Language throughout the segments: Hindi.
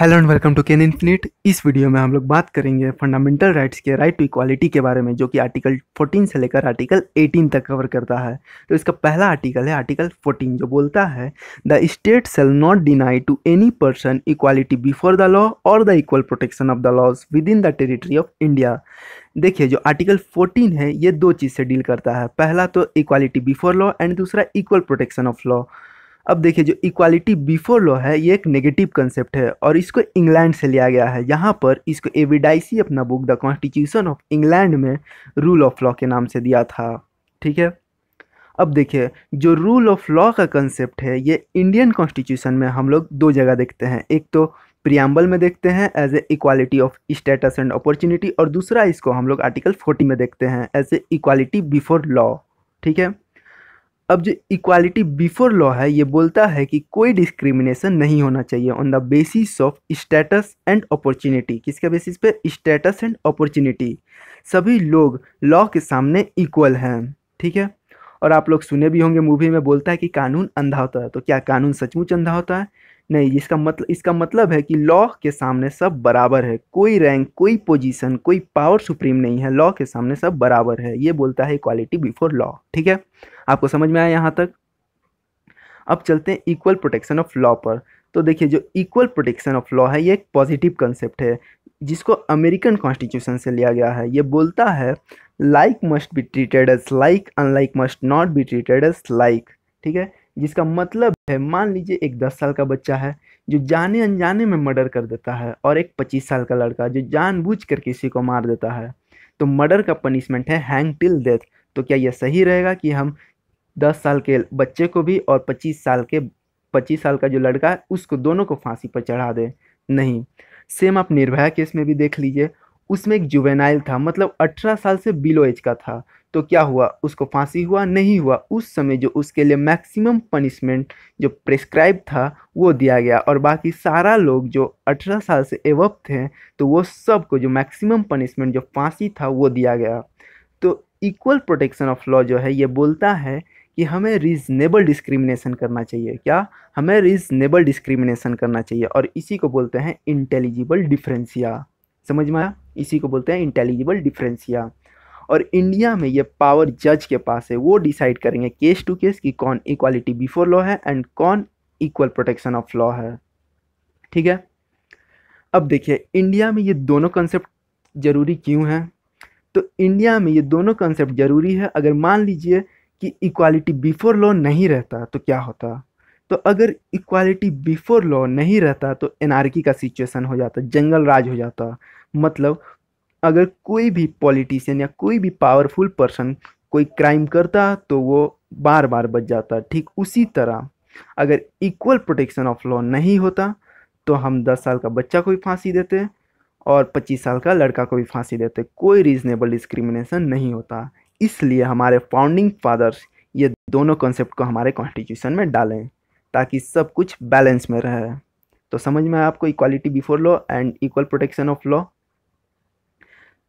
hello and welcome to Ken infinite इस वीडियो में हम लोग बात करेंगे फंडामेंटल राइट्स के राइट टू इक्वालिटी के बारे में जो कि आर्टिकल 14 से लेकर आर्टिकल 18 तक कवर करता है तो इसका पहला आर्टिकल है आर्टिकल 14 जो बोलता है the state shall not deny to any person equality before the law और the equal protection of the laws within the territory of India देखिए जो आर्टिकल 14 है ये दो चीज़ से डील करता है पहला तो इक्वालिटी बिफोर लॉ एंड दूसरा इक्वल प्रोटेक्शन ऑफ लॉ अब देखिए जो इक्वालिटी बिफोर लॉ है ये एक नेगेटिव कंसेप्ट है और इसको इंग्लैंड से लिया गया है यहाँ पर इसको एविडाइसी अपना book the constitution of England में रूल ऑफ लॉ के नाम से दिया था ठीक है अब देखिए जो रूल ऑफ लॉ का कंसेप्ट है ये इंडियन कॉन्स्टिट्यूशन में हम लोग दो जगह देखते हैं एक तो प्रियम्बल में देखते हैं as a equality of status and opportunity और दूसरा इसको हम लोग आर्टिकल फोर्टी में देखते हैं as a equality before law ठीक है अब जो इक्वालिटी बिफोर लॉ है ये बोलता है कि कोई डिस्क्रिमिनेशन नहीं होना चाहिए on the basis of status and opportunity किसके बेसिस पे स्टेटस एंड अपॉर्चुनिटी सभी लोग लॉ के सामने इक्वल हैं ठीक है और आप लोग सुने भी होंगे मूवी में बोलता है कि कानून अंधा होता है तो क्या कानून सचमुच अंधा होता है नहीं इसका मतलब इसका मतलब है कि लॉ के सामने सब बराबर है कोई रैंक कोई पोजीशन कोई पावर सुप्रीम नहीं है लॉ के सामने सब बराबर है ये बोलता है इक्वालिटी बिफोर लॉ ठीक है आपको समझ में आया यहाँ तक अब चलते हैं इक्वल प्रोटेक्शन ऑफ लॉ पर तो देखिए जो इक्वल प्रोटेक्शन ऑफ लॉ है ये एक पॉजिटिव कंसेप्ट है जिसको अमेरिकन कॉन्स्टिट्यूशन से लिया गया है ये बोलता है like must be treated as like unlike must not be treated as like ठीक है जिसका मतलब है मान लीजिए एक दस साल का बच्चा है जो जाने अनजाने में मर्डर कर देता है और एक पच्चीस साल का लड़का जो जानबूझ कर किसी को मार देता है तो मर्डर का पनिशमेंट है हैंग टिल डेथ तो क्या यह सही रहेगा कि हम दस साल के बच्चे को भी और पच्चीस साल के पच्चीस साल का जो लड़का है उसको दोनों को फांसी पर चढ़ा दें नहीं सेम आप निर्भया केस में भी देख लीजिए उसमें एक जुवेनाइल था मतलब अठारह साल से बिलो एज का था तो क्या हुआ उसको फांसी हुआ नहीं हुआ उस समय जो उसके लिए मैक्सिमम पनिशमेंट जो प्रेस्क्राइब था वो दिया गया और बाकी सारा लोग जो 18 साल से एवप थे तो वो सब को जो मैक्सिमम पनिशमेंट जो फांसी था वो दिया गया तो इक्वल प्रोटेक्शन ऑफ लॉ जो है ये बोलता है कि हमें रीजनेबल डिस्क्रिमिनेशन करना चाहिए क्या हमें रीजनेबल डिस्क्रिमिनेशन करना चाहिए और इसी को बोलते हैं इंटेलिजिबल डिफ्रेंसिया समझ में आया इसी को बोलते हैं इंटेलिजिबल डिफरेंसिया और इंडिया में ये पावर जज के पास है वो डिसाइड करेंगे केस टू केस कि कौन इक्वालिटी बिफोर लॉ है एंड कौन इक्वल प्रोटेक्शन ऑफ लॉ है ठीक है अब देखिए इंडिया में ये दोनों कंसेप्ट ज़रूरी क्यों हैं तो इंडिया में ये दोनों कंसेप्ट ज़रूरी है अगर मान लीजिए कि इक्वालिटी बिफोर लॉ नहीं रहता तो क्या होता तो अगर इक्वालिटी बिफोर लॉ नहीं रहता तो एनार्की का सिचुएशन हो जाता जंगल राज हो जाता मतलब अगर कोई भी पॉलिटिशियन या कोई भी पावरफुल पर्सन कोई क्राइम करता तो वो बार बार बच जाता ठीक उसी तरह अगर इक्वल प्रोटेक्शन ऑफ लॉ नहीं होता तो हम 10 साल का बच्चा को भी फांसी देते और 25 साल का लड़का को भी फांसी देते कोई रीजनेबल डिस्क्रिमिनेशन नहीं होता इसलिए हमारे फाउंडिंग फादर्स ये दोनों कॉन्सेप्ट को हमारे कॉन्स्टिट्यूशन में डालें ताकि सब कुछ बैलेंस में रहे तो समझ में आया आपको equality before law and equal protection of law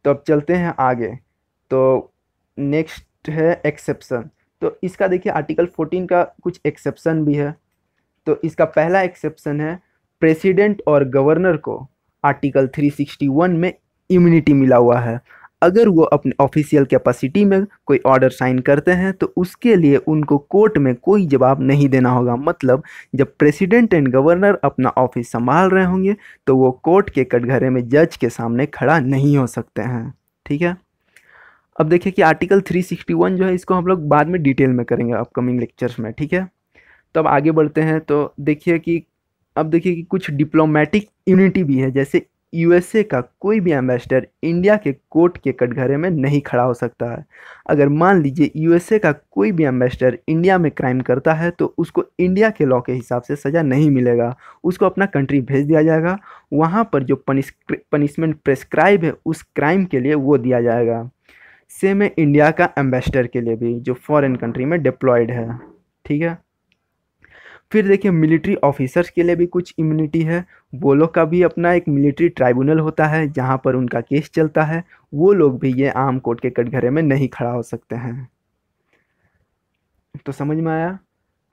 तो अब चलते हैं आगे तो नेक्स्ट है एक्सेप्सन तो इसका देखिए आर्टिकल 14 का कुछ एक्सेप्शन भी है तो इसका पहला एक्सेप्शन है प्रेसिडेंट और गवर्नर को आर्टिकल 361 में इम्यूनिटी मिला हुआ है अगर वो अपने ऑफिशियल कैपेसिटी में कोई ऑर्डर साइन करते हैं तो उसके लिए उनको कोर्ट में कोई जवाब नहीं देना होगा मतलब जब प्रेसिडेंट एंड गवर्नर अपना ऑफिस संभाल रहे होंगे तो वो कोर्ट के कटघरे में जज के सामने खड़ा नहीं हो सकते हैं ठीक है अब देखिए कि आर्टिकल 361 जो है इसको हम लोग बाद में डिटेल में करेंगे अपकमिंग लेक्चर्स में ठीक है तो अब आगे बढ़ते हैं तो देखिए कि अब देखिए कि कुछ डिप्लोमेटिक यूनिटी भी है जैसे यूएसए का कोई भी एम्बेसडर इंडिया के कोर्ट के कटघरे में नहीं खड़ा हो सकता है अगर मान लीजिए यूएसए का कोई भी एम्बेसडर इंडिया में क्राइम करता है तो उसको इंडिया के लॉ के हिसाब से सज़ा नहीं मिलेगा उसको अपना कंट्री भेज दिया जाएगा वहाँ पर जो पनिश पनिशमेंट प्रेस्क्राइब है उस क्राइम के लिए वो दिया जाएगा सेम है इंडिया का एम्बेसडर के लिए भी जो फॉरेन कंट्री में डिप्लॉयड है ठीक है फिर देखिए मिलिट्री ऑफिसर्स के लिए भी कुछ इम्यूनिटी है वो लोग का भी अपना एक मिलिट्री ट्राइब्यूनल होता है जहाँ पर उनका केस चलता है वो लोग भी ये आम कोर्ट के कटघरे में नहीं खड़ा हो सकते हैं तो समझ में आया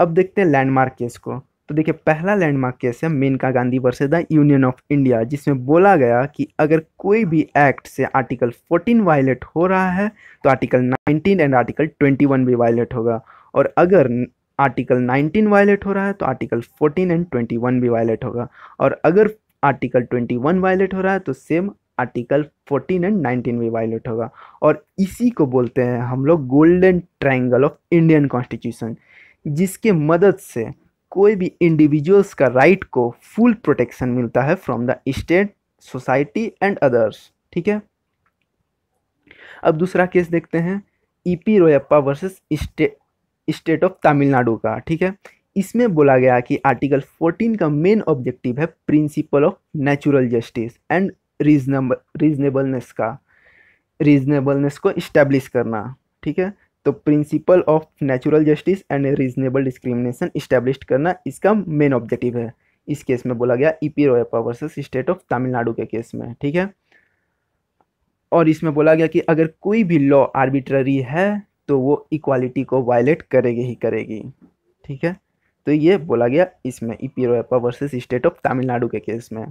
अब देखते हैं लैंडमार्क केस को तो देखिए पहला लैंडमार्क केस है Maneka Gandhi versus the union of India जिसमें बोला गया कि अगर कोई भी एक्ट से आर्टिकल 14 वायलेट हो रहा है तो आर्टिकल 19 एंड आर्टिकल 21 भी वायलेट होगा और अगर आर्टिकल 19 वायलेट हो रहा है तो आर्टिकल 14 एंड 21 भी वायलेट होगा और अगर आर्टिकल 21 वायलेट हो रहा है तो सेम आर्टिकल 14 एंड 19 भी वायलेट होगा और इसी को बोलते हैं हम लोग golden triangle of Indian constitution जिसके मदद से कोई भी इंडिविजुअल्स का राइट को फुल प्रोटेक्शन मिलता है from the state society and others ठीक है अब दूसरा केस देखते हैं E P Royappa versus state of Tamil Nadu का ठीक है इसमें बोला गया कि आर्टिकल 14 का मेन ऑब्जेक्टिव है principle of natural justice and reasonable reasonableness का रीजनेबलनेस को इस्टेब्लिश करना ठीक है तो principle of natural justice and reasonable discrimination establish करना इसका मेन ऑब्जेक्टिव है इस केस में बोला गया E P Royappa versus state of Tamil Nadu के केस में ठीक है और इसमें बोला गया कि अगर कोई भी लॉ आर्बिट्ररी है तो वो इक्वालिटी को वायलेट करेगी ही करेगी ठीक है तो ये बोला गया इसमें E P Royappa versus state of Tamil Nadu के केस में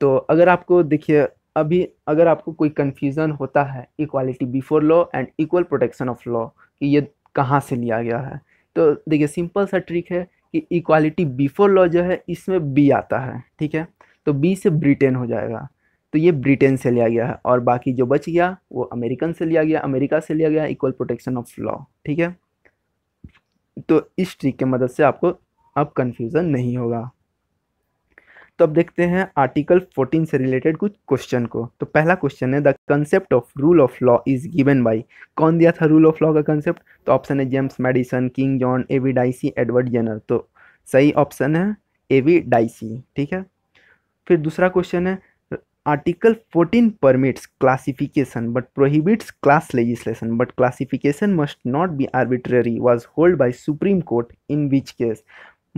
तो अगर आपको देखिए अभी अगर आपको कोई कन्फ्यूज़न होता है equality before law and equal protection of law कि ये कहाँ से लिया गया है तो देखिए सिंपल सा ट्रिक है कि इक्वालिटी बिफोर लॉ जो है इसमें बी आता है ठीक है तो बी से ब्रिटेन हो जाएगा तो ये ब्रिटेन से लिया गया है और बाकी जो बच गया वो अमेरिकन से लिया गया अमेरिका से लिया गया इक्वल प्रोटेक्शन ऑफ लॉ ठीक है तो इस ट्रिक की मदद से आपको अब कन्फ्यूज़न नहीं होगा तो अब देखते हैं आर्टिकल 14 से रिलेटेड कुछ क्वेश्चन को तो पहला क्वेश्चन है the concept of rule of law is given by कौन दिया था रूल ऑफ लॉ का कंसेप्ट तो ऑप्शन है James Madison King John A V Dicey Edward Jenner तो सही ऑप्शन है एवी डाइसी ठीक है फिर दूसरा क्वेश्चन है article 14 permits classification but prohibits class legislation but classification must not be arbitrary was held by supreme court in which case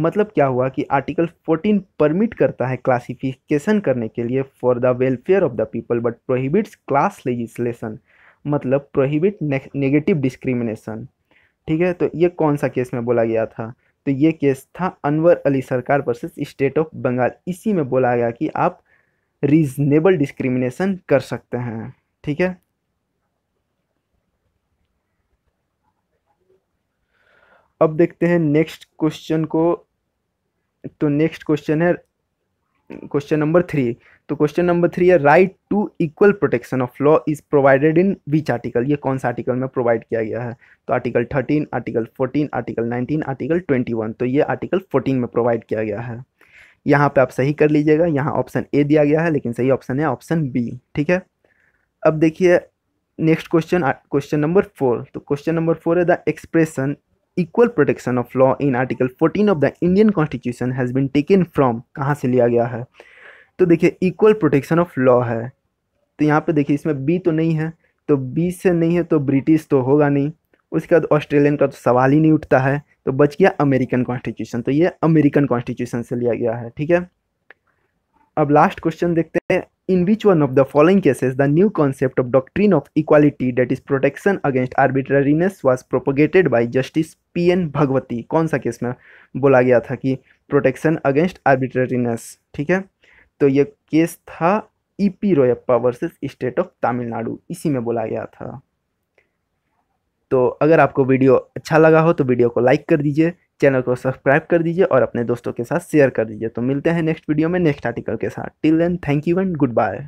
मतलब क्या हुआ कि आर्टिकल 14 परमिट करता है क्लासिफिकेशन करने के लिए for the welfare of the people but prohibits class legislation मतलब प्रोहिबिट नेगेटिव डिस्क्रिमिनेशन ठीक है तो ये कौन सा केस में बोला गया था तो ये केस था अनवर अली सरकार वर्सेस स्टेट ऑफ बंगाल इसी में बोला गया कि आप रीजनेबल डिस्क्रिमिनेशन कर सकते हैं ठीक है अब देखते हैं नेक्स्ट क्वेश्चन को तो नेक्स्ट क्वेश्चन है क्वेश्चन नंबर थ्री तो क्वेश्चन नंबर थ्री है right to equal protection of law is provided in which article ये कौन सा आर्टिकल में प्रोवाइड किया गया है तो article thirteen article fourteen article nineteen article twenty one तो ये आर्टिकल फोर्टीन में प्रोवाइड किया गया है यहाँ पे आप सही कर लीजिएगा यहाँ ऑप्शन ए दिया गया है लेकिन सही ऑप्शन है ऑप्शन बी ठीक है अब देखिए next question question number four तो क्वेश्चन नंबर फोर है the expression equal protection of law in article fourteen of the Indian constitution has been taken from कहाँ से लिया गया है तो देखिए इक्वल प्रोटेक्शन ऑफ लॉ है तो यहाँ पे देखिए इसमें बी तो नहीं है तो बी से नहीं है तो ब्रिटिश तो होगा नहीं उसके बाद ऑस्ट्रेलियन का तो सवाल ही नहीं उठता है तो बच गया अमेरिकन कॉन्स्टिट्यूशन तो ये अमेरिकन कॉन्स्टिट्यूशन से लिया गया है ठीक है अब लास्ट क्वेश्चन देखते हैं which one of the following cases the new concept of doctrine of equality that is protection against arbitrariness was propagated by justice P N Bhagwati कौन सा केस में बोला गया था कि प्रोटेक्शन अगेंस्ट आर्बिट्रेरीनेस ठीक है तो ये केस था E P Royappa versus state of Tamil Nadu इसी में बोला गया था तो अगर आपको वीडियो अच्छा लगा हो तो वीडियो को लाइक कर दीजिए चैनल को सब्सक्राइब कर दीजिए और अपने दोस्तों के साथ शेयर कर दीजिए तो मिलते हैं नेक्स्ट वीडियो में नेक्स्ट आर्टिकल के साथ till then thank you and good bye